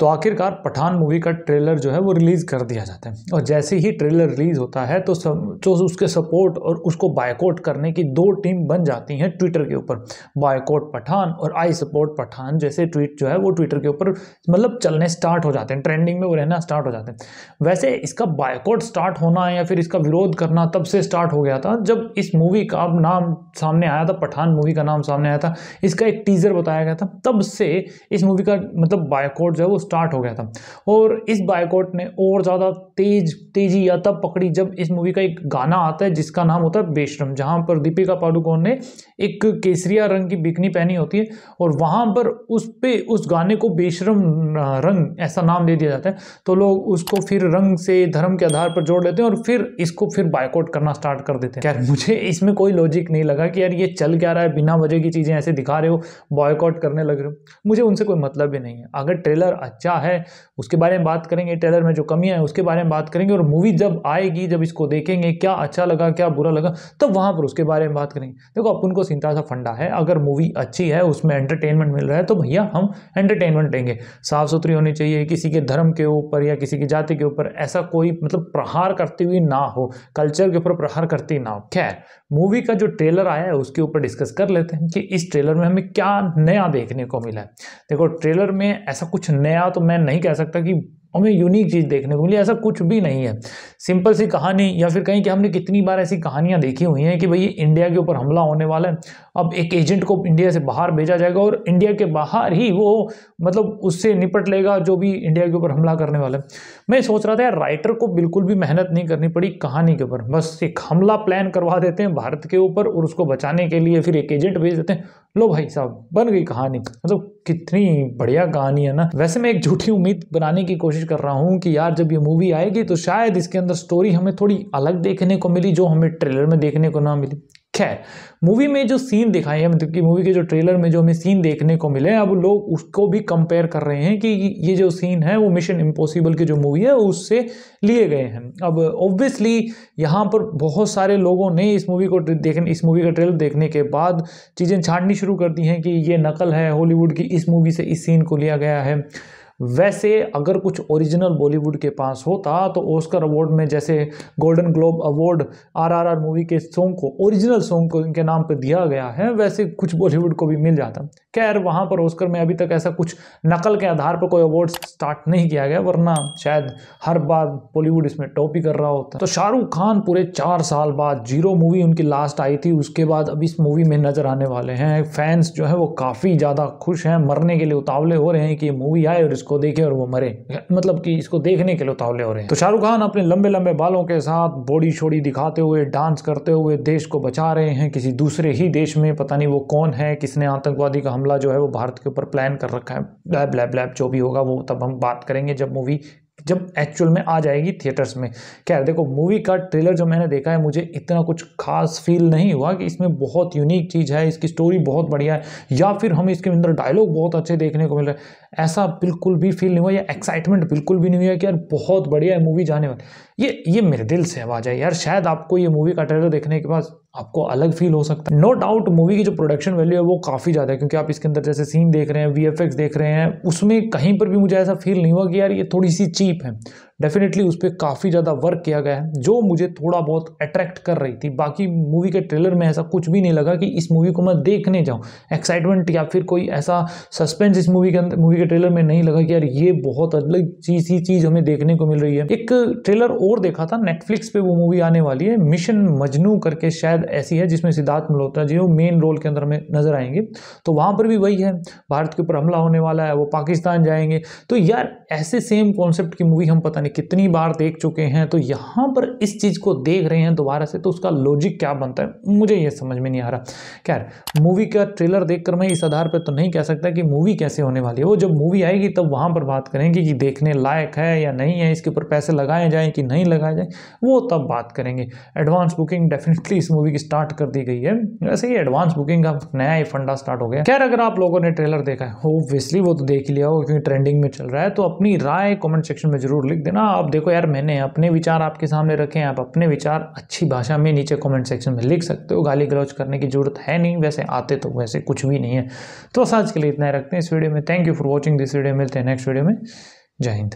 तो आखिरकार पठान मूवी का ट्रेलर जो है वो रिलीज़ कर दिया जाता है और जैसे ही ट्रेलर रिलीज़ होता है तो सब तो उसके सपोर्ट और उसको बायकॉट करने की दो टीम बन जाती हैं ट्विटर के ऊपर बायकॉट पठान और आई सपोर्ट पठान जैसे ट्वीट जो है वो ट्विटर के ऊपर मतलब चलने स्टार्ट हो जाते हैं ट्रेंडिंग में वो रहना स्टार्ट हो जाते हैं वैसे इसका बायकॉट स्टार्ट होना या फिर इसका विरोध करना तब से स्टार्ट हो गया था जब इस मूवी का नाम सामने आया था पठान मूवी का नाम सामने आया था इसका एक टीज़र बताया गया था तब से इस मूवी का मतलब बायकॉट जो है वो स्टार्ट हो गया था और इस बायकॉट ने और ज़्यादा तेज तेजी या तब पकड़ी जब इस मूवी का एक गाना आता है जिसका नाम होता है बेशरम जहाँ पर दीपिका पादुकोण ने एक केसरिया रंग की बिकनी पहनी होती है और वहाँ पर उस पर उस गाने को बेशरम रंग ऐसा नाम दे दिया जाता है तो लोग उसको फिर रंग से धर्म के आधार पर जोड़ लेते हैं और फिर इसको फिर बायकॉट करना स्टार्ट कर देते हैं यार मुझे इसमें कोई लॉजिक नहीं लगा कि यार ये चल क्या रहा है बिना वजह की चीज़ें ऐसे दिखा रहे हो बॉयकॉट करने लग रहे हो मुझे उनसे कोई मतलब ही नहीं है अगर ट्रेलर क्या है उसके बारे में बात करेंगे ट्रेलर में जो कमियां हैं उसके बारे में बात करेंगे और मूवी जब आएगी जब इसको देखेंगे क्या अच्छा लगा क्या बुरा लगा तब वहां वहाँ पर उसके बारे में बात करेंगे देखो अपन को सिंता सा फंडा है अगर मूवी अच्छी है उसमें एंटरटेनमेंट मिल रहा है तो भैया हम एंटरटेनमेंट लेंगे साफ़ सुथरी होनी चाहिए किसी के धर्म के ऊपर या किसी की जाति के ऊपर ऐसा कोई मतलब प्रहार करती हुई ना हो कल्चर के ऊपर प्रहार करती ना हो खैर मूवी का जो ट्रेलर आया है उसके ऊपर डिस्कस कर लेते हैं कि इस ट्रेलर में हमें क्या नया देखने को मिला है देखो ट्रेलर में ऐसा कुछ नया बनाया तो मैं नहीं कह सकता कि हमें यूनिक चीज़ देखने को मिली ऐसा कुछ भी नहीं है सिंपल सी कहानी या फिर कहीं कि हमने कितनी बार ऐसी कहानियां देखी हुई हैं कि भाई इंडिया के ऊपर हमला होने वाला है अब एक एजेंट को इंडिया से बाहर भेजा जाएगा और इंडिया के बाहर ही वो मतलब उससे निपट लेगा जो भी इंडिया के ऊपर हमला करने वाला है मैं सोच रहा था यार राइटर को बिल्कुल भी मेहनत नहीं करनी पड़ी कहानी के ऊपर बस एक हमला प्लान करवा देते हैं भारत के ऊपर और उसको बचाने के लिए फिर एक एजेंट भेज देते हैं लो भाई साहब बन गई कहानी मतलब कितनी बढ़िया कहानी है ना वैसे मैं एक झूठी उम्मीद बनाने की कोशिश कर रहा हूँ कि यार जब ये मूवी आएगी तो शायद इसके अंदर स्टोरी हमें थोड़ी अलग देखने को मिली जो हमें ट्रेलर में देखने को ना मिली खैर मूवी में जो सीन दिखाई है मतलब कि मूवी के जो ट्रेलर में जो हमें सीन देखने को मिले अब लोग उसको भी कंपेयर कर रहे हैं कि ये जो सीन है वो मिशन इम्पॉसिबल की जो मूवी है उससे लिए गए हैं अब ऑब्वियसली यहाँ पर बहुत सारे लोगों ने इस मूवी को देखने इस मूवी का ट्रेलर देखने के बाद चीज़ें छाटनी शुरू कर दी हैं कि ये नकल है हॉलीवुड की इस मूवी से इस सीन को लिया गया है वैसे अगर कुछ ओरिजिनल बॉलीवुड के पास होता तो ऑस्कर अवार्ड में जैसे Golden Globe award RRR movie के सॉन्ग को ओरिजिनल सॉन्ग को इनके नाम पर दिया गया है वैसे कुछ बॉलीवुड को भी मिल जाता खैर वहाँ पर ऑस्कर में अभी तक ऐसा कुछ नकल के आधार पर कोई अवार्ड स्टार्ट नहीं किया गया वरना शायद हर बार बॉलीवुड इसमें टॉप ही कर रहा होता तो शाहरुख खान पूरे चार साल बाद जीरो मूवी उनकी लास्ट आई थी उसके बाद अब इस मूवी में नज़र आने वाले हैं फैंस जो है वो काफ़ी ज़्यादा खुश हैं मरने के लिए उतावले हो रहे हैं कि ये मूवी आए और इसको इसको देखे और वो मरे मतलब कि इसको देखने के लिए उतावले हो रहे हैं तो शाहरुख खान अपने लंबे लंबे बालों के साथ बॉडी शोड़ी दिखाते हुए डांस करते हुए देश को बचा रहे हैं किसी दूसरे ही देश में पता नहीं वो कौन है किसने आतंकवादी का हमला जो है वो भारत के ऊपर प्लान कर रखा है ब्लैब ब्लैब ब्लैब जो भी होगा वो तब हम बात करेंगे जब मूवी जब एक्चुअल में आ जाएगी थिएटर्स में खैर देखो मूवी का ट्रेलर जो मैंने देखा है मुझे इतना कुछ खास फील नहीं हुआ कि इसमें बहुत यूनिक चीज़ है इसकी स्टोरी बहुत बढ़िया है या फिर हमें इसके अंदर डायलॉग बहुत अच्छे देखने को मिल रहे हैं ऐसा बिल्कुल भी फील नहीं हुआ या एक्साइटमेंट बिल्कुल भी नहीं हुआ कि यार बहुत बढ़िया है मूवी जाने वाली ये ये मेरे दिल से आवाज़ आई यार शायद आपको ये मूवी का ट्रेलर देखने के बाद आपको अलग फील हो सकता है नो डाउट मूवी की जो प्रोडक्शन वैल्यू है वो काफ़ी ज़्यादा है क्योंकि आप इसके अंदर जैसे सीन देख रहे हैं वी देख रहे हैं उसमें कहीं पर भी मुझे ऐसा फील नहीं हुआ कि यार ये थोड़ी सी चीप है डेफिनेटली उस पर काफ़ी ज़्यादा वर्क किया गया है जो मुझे थोड़ा बहुत अट्रैक्ट कर रही थी बाकी मूवी के ट्रेलर में ऐसा कुछ भी नहीं लगा कि इस मूवी को मैं देखने जाऊँ एक्साइटमेंट या फिर कोई ऐसा सस्पेंस इस मूवी के अंदर मूवी के ट्रेलर में नहीं लगा कि यार ये बहुत अलग चीज़ ही चीज़ हमें देखने को मिल रही है एक ट्रेलर और देखा था नेटफ्लिक्स पर वो मूवी आने वाली है मिशन मजनू करके शायद ऐसी है जिसमें सिद्धार्थ मल्होत्रा जी वो मेन रोल के अंदर हमें नजर आएंगे तो वहाँ पर भी वही है भारत के ऊपर हमला होने वाला है वो पाकिस्तान जाएंगे तो यार ऐसे सेम कॉन्सेप्ट की मूवी हम पता जाने कितनी बार देख चुके हैं तो यहाँ पर इस चीज़ को देख रहे हैं दोबारा से तो उसका लॉजिक क्या बनता है मुझे ये समझ में नहीं आ रहा खैर मूवी का ट्रेलर देखकर मैं इस आधार पर तो नहीं कह सकता कि मूवी कैसे होने वाली है वो जब मूवी आएगी तब वहाँ पर बात करेंगे कि देखने लायक है या नहीं है इसके ऊपर पैसे लगाए जाएँ कि नहीं लगाए जाएँ वो तब बात करेंगे एडवांस बुकिंग डेफिनेटली इस मूवी की स्टार्ट कर दी गई है वैसे ही एडवांस बुकिंग का नया ही फंडा स्टार्ट हो गया खैर अगर आप लोगों ने ट्रेलर देखा है ओब्वियसली वो तो देख लिया होगा क्योंकि ट्रेंडिंग में चल रहा है तो अपनी राय कॉमेंट सेक्शन में जरूर लिख देना ना आप देखो यार मैंने अपने विचार आपके सामने रखे हैं आप अपने विचार अच्छी भाषा में नीचे कमेंट सेक्शन में लिख सकते हो गाली गलौज करने की ज़रूरत है नहीं वैसे आते तो वैसे कुछ भी नहीं है तो आज के लिए इतना ही रखते हैं इस वीडियो में thank you for watching this video मिलते हैं नेक्स्ट वीडियो में जय हिंद